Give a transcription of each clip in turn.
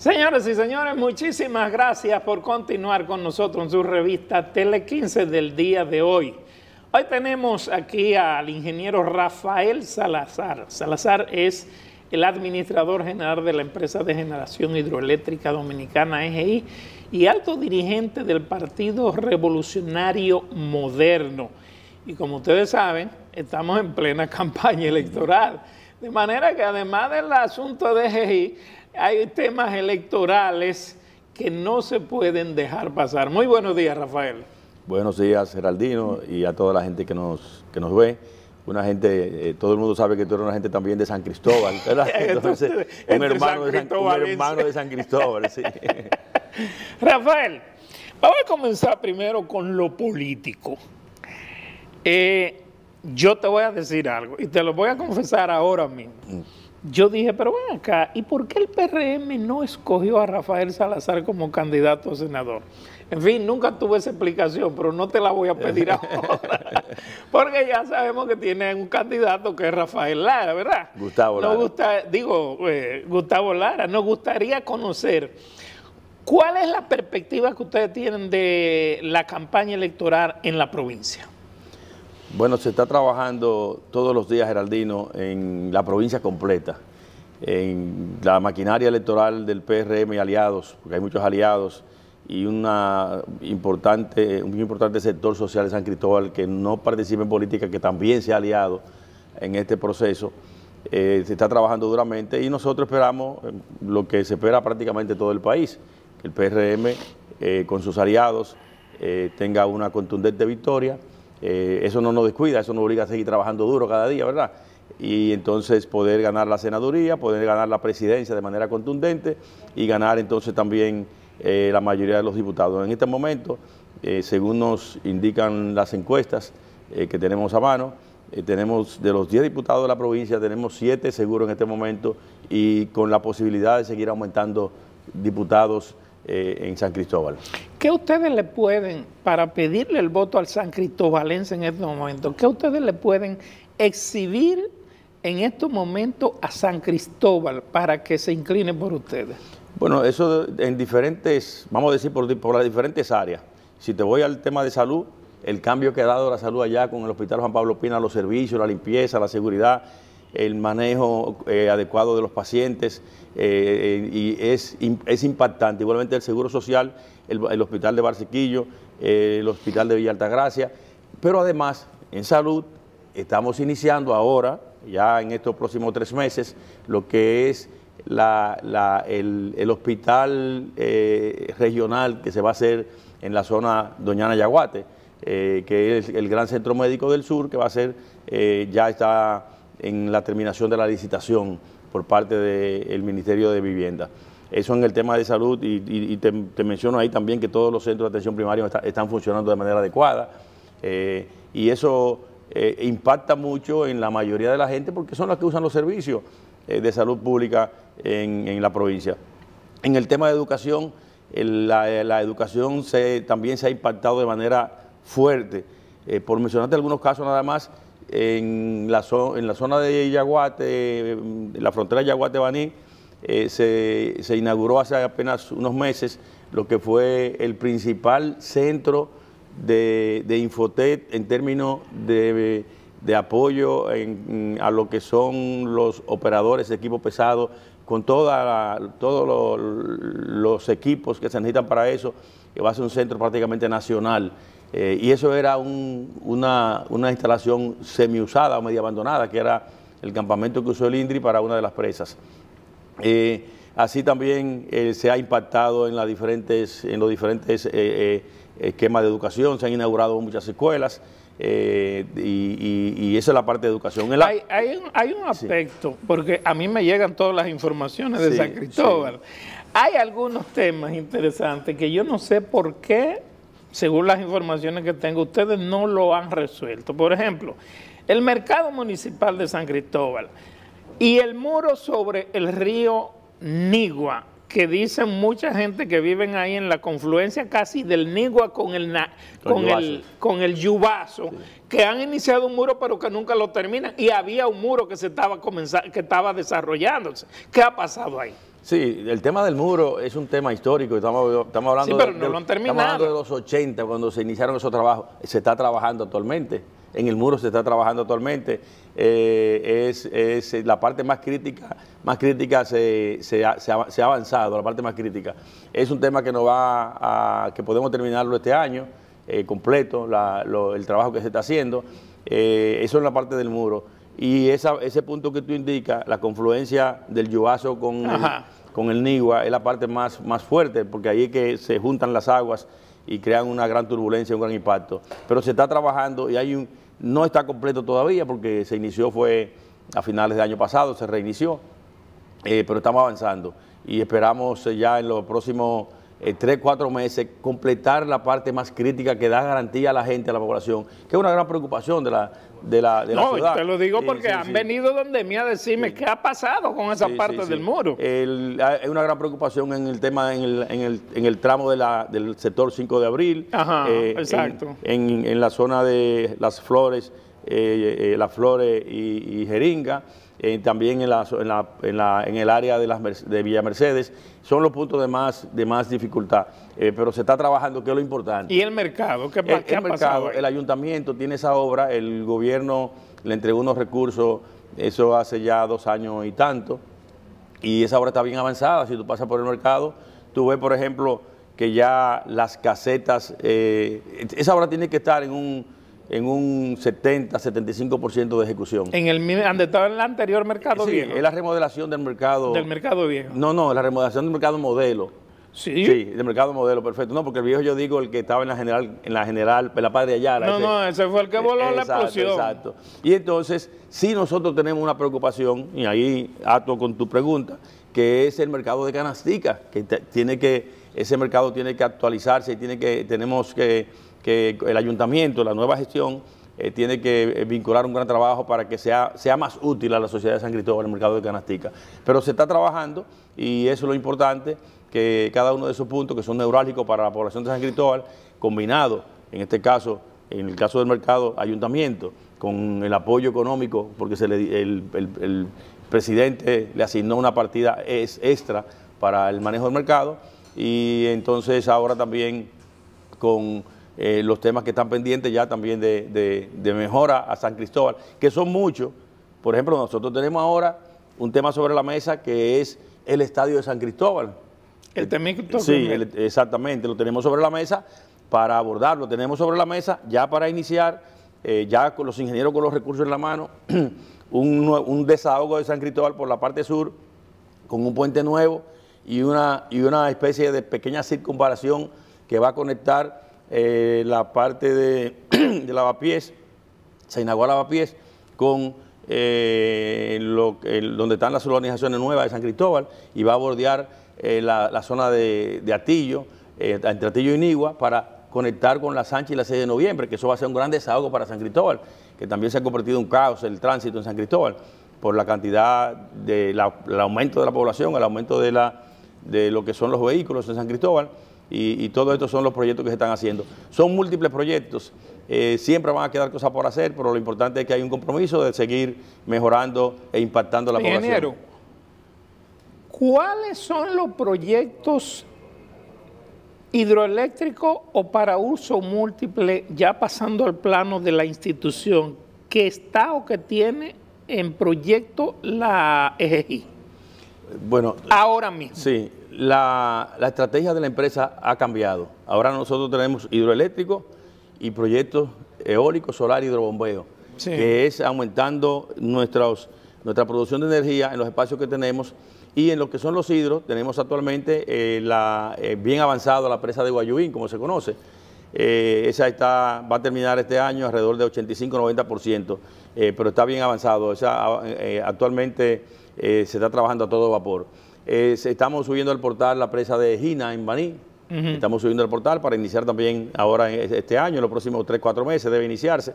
Señoras y señores, muchísimas gracias por continuar con nosotros en su revista Tele 15 del día de hoy. Hoy tenemos aquí al ingeniero Rafael Salazar. Salazar es el administrador general de la empresa de generación hidroeléctrica dominicana EGI y alto dirigente del Partido Revolucionario Moderno. Y como ustedes saben, estamos en plena campaña electoral. De manera que además del asunto de EGI, hay temas electorales que no se pueden dejar pasar. Muy buenos días, Rafael. Buenos días, Geraldino, y a toda la gente que nos, nos ve. Una gente, eh, todo el mundo sabe que tú eres una gente también de San Cristóbal, ¿verdad? Entonces, un, hermano de San, Cristóbal, sí. Rafael, vamos a comenzar primero con lo político. Eh, yo te voy a decir algo y te lo voy a confesar ahora mismo. Mm yo dije, pero ven acá, ¿y por qué el PRM no escogió a Rafael Salazar como candidato a senador? En fin, nunca tuve esa explicación, pero no te la voy a pedir ahora, porque ya sabemos que tiene un candidato que es Rafael Lara, ¿verdad? Gustavo Lara. gusta, digo, eh, Gustavo Lara, nos gustaría conocer cuál es la perspectiva que ustedes tienen de la campaña electoral en la provincia. Bueno, se está trabajando todos los días, Geraldino, en la provincia completa, en la maquinaria electoral del PRM y aliados, porque hay muchos aliados, y importante, un importante sector social de San Cristóbal que no participa en política, que también se ha aliado en este proceso. Eh, se está trabajando duramente y nosotros esperamos eh, lo que se espera prácticamente todo el país, que el PRM eh, con sus aliados tenga una contundente victoria eh, eso no nos descuida, eso nos obliga a seguir trabajando duro cada día, ¿verdad? Y entonces poder ganar la senaduría, poder ganar la presidencia de manera contundente y ganar entonces también eh, la mayoría de los diputados. En este momento, eh, según nos indican las encuestas que tenemos a mano, tenemos de los 10 diputados de la provincia, tenemos 7 seguros en este momento y con la posibilidad de seguir aumentando diputados eh, en San Cristóbal. ¿Qué ustedes le pueden, para pedirle el voto al san Cristóbalense en estos momento qué ustedes le pueden exhibir en estos momentos a San Cristóbal para que se incline por ustedes? Bueno, eso en diferentes, vamos a decir, por, por las diferentes áreas. Si te voy al tema de salud, el cambio que ha dado la salud allá con el Hospital Juan Pablo Pina, los servicios, la limpieza, la seguridad, el manejo eh, adecuado de los pacientes eh, eh, y es, es, impactante. Igualmente el Seguro Social, el, Hospital de Barcequillo, el Hospital de Villa Altagracia, pero además en salud estamos iniciando ahora, ya en estos próximos tres meses, lo que es el, el, hospital regional que se va a hacer en la zona Doñana Yaguate, que es el gran centro médico del sur, que va a ser, ya está en la terminación de la licitación por parte del Ministerio de Vivienda. Eso en el tema de salud y, te, menciono ahí también que todos los centros de atención primaria están funcionando de manera adecuada eh, y eso eh, impacta mucho en la mayoría de la gente porque son las que usan los servicios eh, de salud pública en, la provincia. En el tema de educación, la, educación también se ha impactado de manera fuerte. por mencionarte algunos casos nada más, en la, zona de Yaguate, en la frontera Yaguate-Baní, eh, se, inauguró hace apenas unos meses lo que fue el principal centro de, de Infotet en términos de, apoyo a lo que son los operadores de equipo pesado, con toda todos los equipos que se necesitan para eso, que va a ser un centro prácticamente nacional. Eh, y eso era una, una, instalación usada o media abandonada, que era el campamento que usó el INDRI para una de las presas. Eh, así también eh, se ha impactado en, las diferentes, en los diferentes esquemas de educación, se han inaugurado muchas escuelas. y, esa es la parte de educación. Hay, hay, un, hay, un, aspecto, porque a mí me llegan todas las informaciones de San Cristóbal. Hay algunos temas interesantes que yo no sé por qué según las informaciones que tengo, ustedes no lo han resuelto. Por ejemplo, el mercado municipal de San Cristóbal y el muro sobre el río Nigua, que dicen mucha gente que viven ahí en la confluencia casi del Nigua con el, con, el, con el Yubazo, que han iniciado un muro pero que nunca lo terminan y había un muro que se estaba que estaba desarrollándose. ¿Qué ha pasado ahí? Sí, el tema del muro es un tema histórico, estamos, hablando, de, los 80 cuando se iniciaron esos trabajos, se está trabajando actualmente, en el muro se está trabajando actualmente, eh, es, la parte más crítica, más crítica se, ha, avanzado, la parte más crítica. Es un tema que nos va a, que podemos terminarlo este año, eh, completo, el trabajo que se está haciendo. Eh, eso es la parte del muro. Y ese punto que tú indicas, la confluencia del Yuazo con el, con el Nigua, es la parte más, más fuerte, porque ahí es que se juntan las aguas y crean una gran turbulencia, un gran impacto. Pero se está trabajando y hay un, no está completo todavía porque se inició fue a finales del año pasado, se reinició, eh, pero estamos avanzando y esperamos ya en los próximos eh, tres, cuatro meses, completar la parte más crítica que da garantía a la gente, a la población, que es una gran preocupación de la, de la, de no, te lo digo porque han venido donde mí a decirme qué ha pasado con esa parte del muro. Ah, es una gran preocupación en el tema, en el, en el, en el tramo de la, del sector 5 de abril, eh, exacto. En, la zona de las flores, eh, las flores y, y jeringa. Eh, también en, la, en, la, en, la, en, el área de, las de Villa Mercedes, son los puntos de más, de más dificultad. Eh, pero se está trabajando, que es lo importante. ¿Y el mercado? ¿Qué, el, mercado, El ayuntamiento tiene esa obra, el gobierno le entregó unos recursos, eso hace ya dos años y tanto, y esa obra está bien avanzada. Si tú pasas por el mercado, tú ves, por ejemplo, que ya las casetas, eh, esa obra tiene que estar en un en un 70-75% de ejecución. En el, donde estaba en el anterior mercado viejo. Es la remodelación del mercado. Del mercado viejo. No, no, la remodelación del mercado modelo. Sí. Sí, del mercado modelo, perfecto. No, porque el viejo yo digo el que estaba en la general, en la general la Padre Ayala. No, no, ese fue el que e-, voló la explosión. Exacto. Y entonces, sí nosotros tenemos una preocupación, y ahí acto con tu pregunta, que es el mercado de canastica, que tiene que, ese mercado tiene que actualizarse y tiene que, tenemos que que el ayuntamiento, la nueva gestión, eh, tiene que eh, vincular un gran trabajo para que sea, sea más útil a la sociedad de San Cristóbal, el mercado de canastica. Pero se está trabajando y eso es lo importante, que cada uno de esos puntos que son neurálgicos para la población de San Cristóbal, combinado, en este caso, en el caso del mercado, ayuntamiento, con el apoyo económico, porque se le, el, presidente le asignó una partida extra para el manejo del mercado, y entonces ahora también con eh, los temas que están pendientes ya también de, mejora a San Cristóbal, que son muchos. Por ejemplo, nosotros tenemos ahora un tema sobre la mesa que es el estadio de San Cristóbal. El temito. Sí, exactamente, lo tenemos sobre la mesa para abordarlo. Tenemos sobre la mesa ya para iniciar, eh, ya con los ingenieros con los recursos en la mano, un, un, desahogo de San Cristóbal por la parte sur, con un puente nuevo y una, y una especie de pequeña circunvalación que va a conectar eh, la parte de, de lavapiés, se inauguró lavapiés con eh, donde están las urbanizaciones nuevas de San Cristóbal y va a bordear eh, la, zona de, Atillo, entre Atillo y Nigua, para conectar con la Sánchez y la 6 de noviembre, que eso va a ser un gran desahogo para San Cristóbal, que también se ha convertido en un caos el tránsito en San Cristóbal por la cantidad del el aumento de la población, el aumento de, la, de lo que son los vehículos en San Cristóbal y, todos estos son los proyectos que se están haciendo. Son múltiples proyectos, eh, siempre van a quedar cosas por hacer, pero lo importante es que hay un compromiso de seguir mejorando e impactando la Ingeniero, población. ¿Cuáles son los proyectos hidroeléctricos o para uso múltiple, ya pasando al plano de la institución, que está o que tiene en proyecto la EGI? Bueno, ahora mismo. Sí, la, estrategia de la empresa ha cambiado. Ahora nosotros tenemos hidroeléctrico y proyectos eólicos, solar, y hidrobombeo, que es aumentando nuestra producción de energía en los espacios que tenemos y en lo que son los hidros tenemos actualmente eh, eh, bien avanzado la presa de Guayubín, como se conoce. Eh, esa está, va a terminar este año alrededor de 85-90%, pero está bien avanzado. actualmente se está trabajando a todo vapor estamos subiendo al portal la presa de Gina en Baní. Estamos subiendo al portal para iniciar también ahora este año, en los próximos 3, 4 meses debe iniciarse.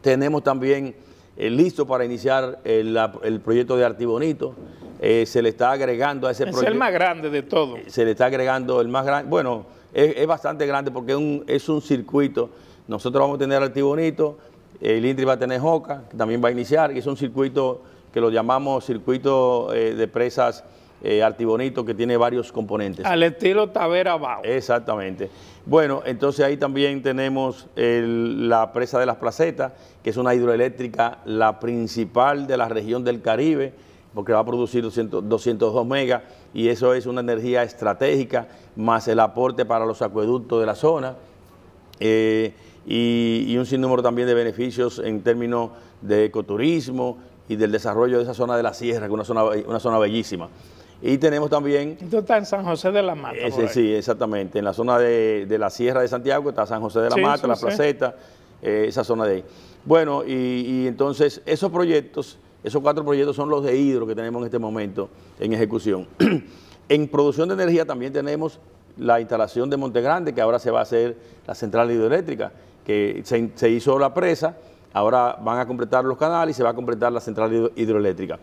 Tenemos también eh, listo para iniciar el, proyecto de Artibonito. Eh, se le está agregando a ese proyecto. Es el más grande de todo. Se le está agregando el más grande. Bueno, es, bastante grande porque es un circuito. Nosotros vamos a tener Artibonito, el INTRI va a tener Joca, que también va a iniciar, y es un circuito que lo llamamos circuito eh, de presas eh, Artibonito, que tiene varios componentes. Al estilo Tavera Bajo Exactamente. Bueno, entonces ahí también tenemos la presa de las Placetas, que es una hidroeléctrica la principal de la región del Caribe, porque va a producir 202 megas, y eso es una energía estratégica, más el aporte para los acueductos de la zona. Eh, y, un sinnúmero también de beneficios en términos de ecoturismo y del desarrollo de esa zona de la sierra, que es una una zona bellísima. Y tenemos también... Esto está en San José de la Mata. sí, exactamente. En la zona de, la Sierra de Santiago está San José de la Mata, La Placeta, eh, esa zona de ahí. Bueno, y, entonces esos proyectos, esos cuatro proyectos son los de hidro que tenemos en este momento en ejecución. en producción de energía también tenemos la instalación de Monte Grande, que ahora se va a hacer la central hidroeléctrica, que se, hizo la presa, ahora van a completar los canales y se va a completar la central hidroeléctrica.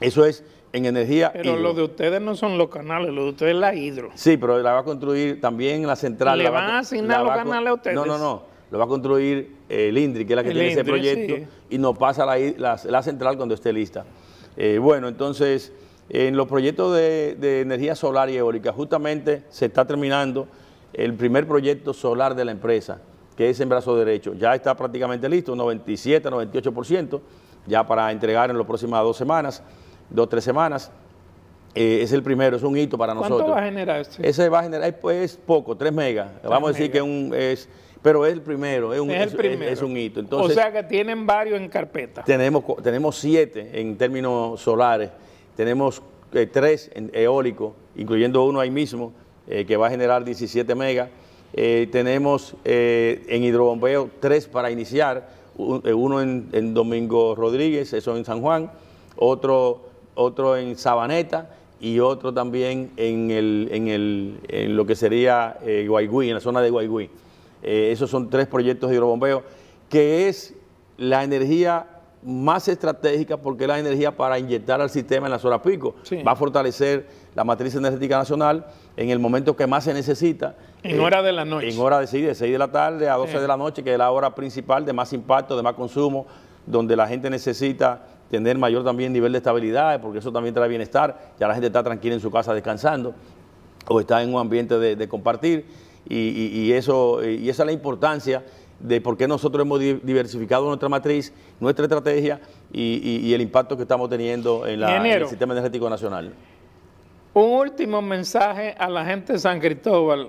Eso es en energía Pero lo de ustedes no son los canales, lo de ustedes es la hidro. Sí, pero la va a construir también la central. ¿Le van a asignar los canales a ustedes? No, no, no. Lo va a construir eh, el INDRI, que es la que tiene ese proyecto, y nos pasa la, la, central cuando esté lista. Eh, bueno, entonces, en los proyectos de, de energía solar y eólica, justamente se está terminando el primer proyecto solar de la empresa, que es en brazo derecho. Ya está prácticamente listo, 97, 98%, ya para entregar en las próximas dos semanas dos o tres semanas. Eh, es el primero, es un hito para nosotros. ¿Cuánto va a generar este? Ese va a generar, es pues, poco, tres megas. Vamos a decir que un, es, pero es el primero, es un, es, un hito. Entonces, o sea que tienen varios en carpeta. Tenemos, tenemos siete en términos solares, tenemos eh, tres en eólico, incluyendo uno ahí mismo, eh, que va a generar 17 megas. tenemos en hidrobombeo tres para iniciar, uno en, en Domingo Rodríguez, eso en San Juan, otro otro en Sabaneta y otro también en, lo que sería eh, Guayguí, en la zona de Guayguí. Eh, esos son tres proyectos de hidrobombeo, que es la energía más estratégica porque es la energía para inyectar al sistema en las horas pico. Va a fortalecer la matriz energética nacional en el momento que más se necesita. En hora de la noche. En hora de, sí, de 6 de la tarde a 12 de la noche, que es la hora principal de más impacto, de más consumo, donde la gente necesita tener mayor también nivel de estabilidad, porque eso también trae bienestar, ya la gente está tranquila en su casa descansando o está en un ambiente de, compartir y, eso, y esa es la importancia de por qué nosotros hemos diversificado nuestra matriz, nuestra estrategia y, el impacto que estamos teniendo en, en, el sistema energético nacional. Un último mensaje a la gente de San Cristóbal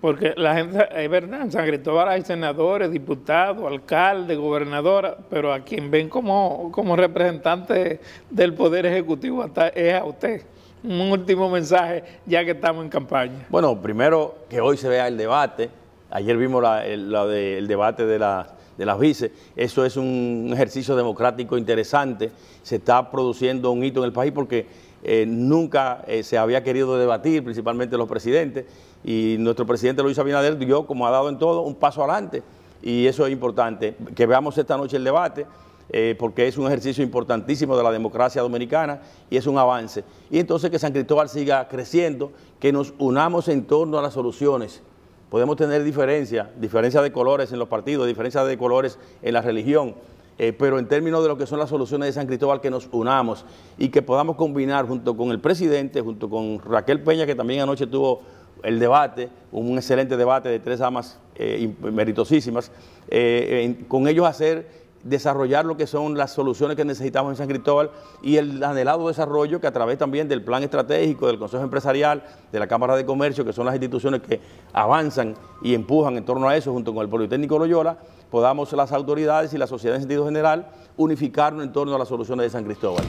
porque la gente, es verdad, en San Cristóbal hay senadores, diputados, alcaldes, gobernadoras, pero a quien ven como, como representante del Poder Ejecutivo hasta es a usted. Un último mensaje, ya que estamos en campaña. Bueno, primero que hoy se vea el debate. Ayer vimos la, el, debate de las de Eso es un ejercicio democrático interesante. Se está produciendo un hito en el país porque eh, nunca eh, se había querido debatir, principalmente los presidentes y nuestro presidente Luis Abinader dio, como ha dado en todo, un paso adelante y eso es importante. Que veamos esta noche el debate. Eh, porque es un ejercicio importantísimo de la democracia dominicana y es un avance. Y entonces que San Cristóbal siga creciendo, que nos unamos en torno a las soluciones. Podemos tener diferencias, diferencias de colores en los partidos, diferencias de colores en la religión, eh, pero en términos de lo que son las soluciones de San Cristóbal, que nos unamos y que podamos combinar junto con el presidente, junto con Raquel Peña, que también anoche tuvo el debate, un excelente debate de tres amas eh, meritosísimas, eh, eh, con ellos hacer desarrollar lo que son las soluciones que necesitamos en San Cristóbal y el anhelado desarrollo que a través también del plan estratégico, del Consejo Empresarial, de la Cámara de Comercio, que son las instituciones que avanzan y empujan en torno a eso junto con el Politécnico Loyola, podamos las autoridades y la sociedad en sentido general unificarnos en torno a las soluciones de San Cristóbal.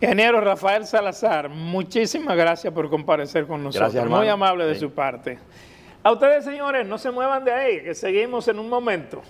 Ingeniero Rafael Salazar, muchísimas gracias por comparecer con nosotros. Muy amable de su parte. A ustedes, señores, no se muevan de ahí, que seguimos en un momento.